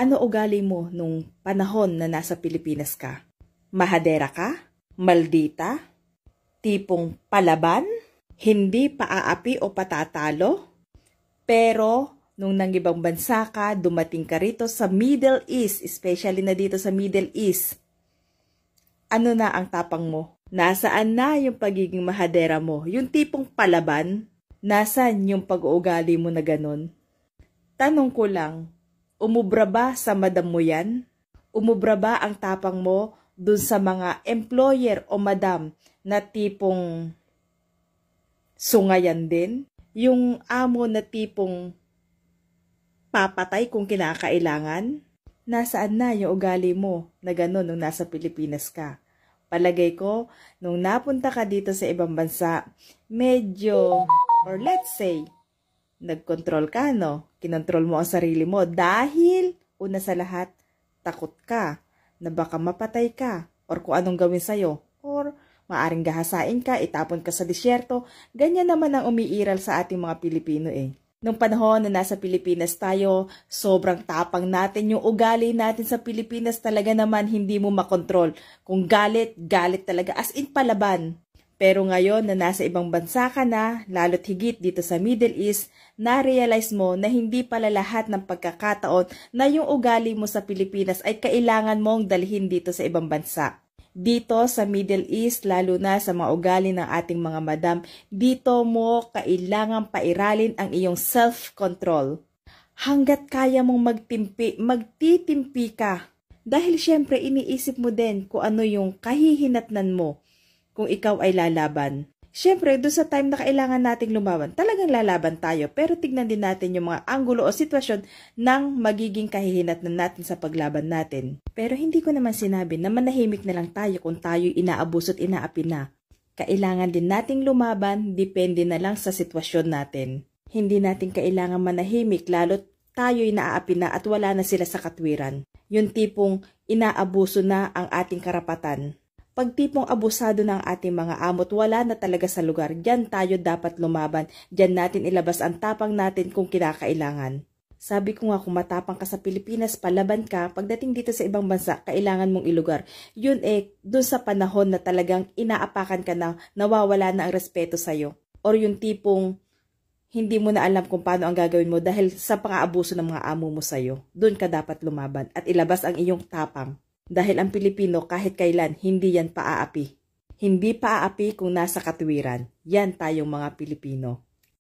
Ano ugali mo nung panahon na nasa Pilipinas ka? Mahadera ka? Maldita? Tipong palaban? Hindi paaapi o patatalo? Pero nung nangibang bansa ka, dumating ka rito sa Middle East, especially na dito sa Middle East. Ano na ang tapang mo? Nasaan na yung pagiging mahadera mo? Yung tipong palaban? Nasaan yung pag-uugali mo na ganun? Tanong ko lang, Umubra ba sa madam mo yan? Umubra ba ang tapang mo dun sa mga employer o madam na tipong sungayan din? Yung amo na tipong papatay kung kinakailangan? Nasaan na yung ugali mo na gano'n nung nasa Pilipinas ka? Palagay ko, nung napunta ka dito sa ibang bansa, medyo, or let's say, nagkontrol ka, no? Kinontrol mo ang sarili mo dahil, una sa lahat, takot ka na baka mapatay ka or kung anong gawin sa'yo or maaring gahasain ka, itapon ka sa disyerto. Ganyan naman ang umiiral sa ating mga Pilipino eh. Nung panahon na nasa Pilipinas tayo, sobrang tapang natin. Yung ugali natin sa Pilipinas talaga naman hindi mo makontrol. Kung galit, galit talaga. As in palaban. Pero ngayon na nasa ibang bansa ka na, lalo't higit dito sa Middle East, na-realize mo na hindi pala lahat ng pagkakataon na yung ugali mo sa Pilipinas ay kailangan mong dalhin dito sa ibang bansa. Dito sa Middle East, lalo na sa mga ugali ng ating mga madam, dito mo kailangan pairalin ang iyong self-control. Hanggat kaya mong magtimpi, magtitimpi ka. Dahil syempre iniisip mo din kung ano yung kahihinatnan mo kung ikaw ay lalaban. Siyempre, doon sa time na kailangan nating lumaban, talagang lalaban tayo. Pero tignan din natin yung mga angulo o sitwasyon ng magiging kahihinatnan natin sa paglaban natin. Pero hindi ko naman sinabi na manahimik na lang tayo kung tayo at inaapi na. Kailangan din nating lumaban, depende na lang sa sitwasyon natin. Hindi natin kailangan manahimik lalo tayo'y naaapi na at wala na sila sa katwiran. Yung tipong inaabuso na ang ating karapatan. Pag tipong abusado ng ating mga amot, wala na talaga sa lugar. Diyan tayo dapat lumaban. Diyan natin ilabas ang tapang natin kung kinakailangan. Sabi ko nga kung matapang ka sa Pilipinas, palaban ka, pagdating dito sa ibang bansa, kailangan mong ilugar. Yun eh, dun sa panahon na talagang inaapakan ka na nawawala na ang respeto sa'yo. Or yung tipong hindi mo na alam kung paano ang gagawin mo dahil sa pang-aabuso ng mga amo mo sa'yo. Doon ka dapat lumaban at ilabas ang iyong tapang. Dahil ang Pilipino kahit kailan hindi yan paaapi. Hindi paaapi kung nasa katwiran. Yan tayong mga Pilipino.